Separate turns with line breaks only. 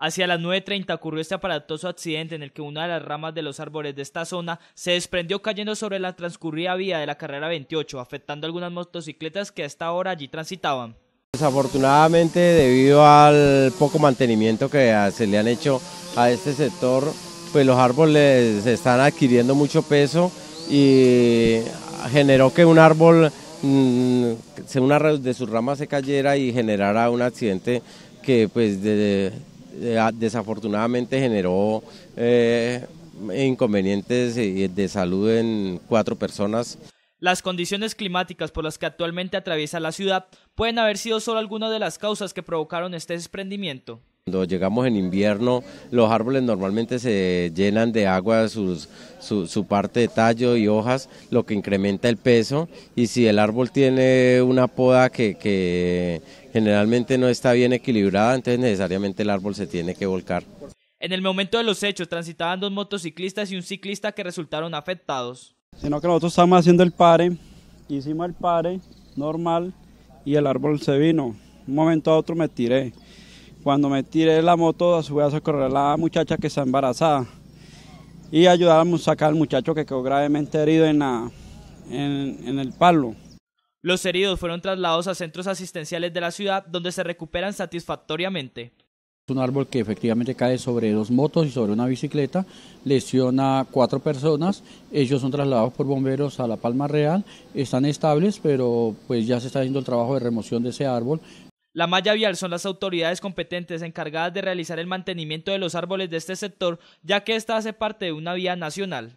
Hacia las 9.30 ocurrió este aparatoso accidente en el que una de las ramas de los árboles de esta zona se desprendió cayendo sobre la transcurrida vía de la carrera 28, afectando algunas motocicletas que hasta ahora allí transitaban.
Desafortunadamente, debido al poco mantenimiento que se le han hecho a este sector, pues los árboles están adquiriendo mucho peso y generó que un árbol, mm, una de sus ramas se cayera y generara un accidente que pues de, eh, desafortunadamente generó eh, inconvenientes de salud en cuatro personas.
Las condiciones climáticas por las que actualmente atraviesa la ciudad pueden haber sido solo algunas de las causas que provocaron este desprendimiento.
Cuando llegamos en invierno, los árboles normalmente se llenan de agua sus, su, su, parte de tallo y hojas, lo que incrementa el peso. Y si el árbol tiene una poda que, que generalmente no está bien equilibrada, entonces necesariamente el árbol se tiene que volcar.
En el momento de los hechos transitaban dos motociclistas y un ciclista que resultaron afectados.
Sino que nosotros estábamos haciendo el pare,
hicimos el pare normal
y el árbol se vino. Un momento a otro me tiré cuando me tiré la moto, a su vez a socorrer a la muchacha que está embarazada y ayudar a sacar al muchacho que quedó gravemente herido en, la, en, el palo.
Los heridos fueron trasladados a centros asistenciales de la ciudad donde se recuperan satisfactoriamente.
Un árbol que efectivamente cae sobre dos motos y sobre una bicicleta, lesiona a cuatro personas, ellos son trasladados por bomberos a La Palma Real, están estables, pero pues ya se está haciendo el trabajo de remoción de ese árbol.
La malla vial son las autoridades competentes encargadas de realizar el mantenimiento de los árboles de este sector, ya que ésta hace parte de una vía nacional.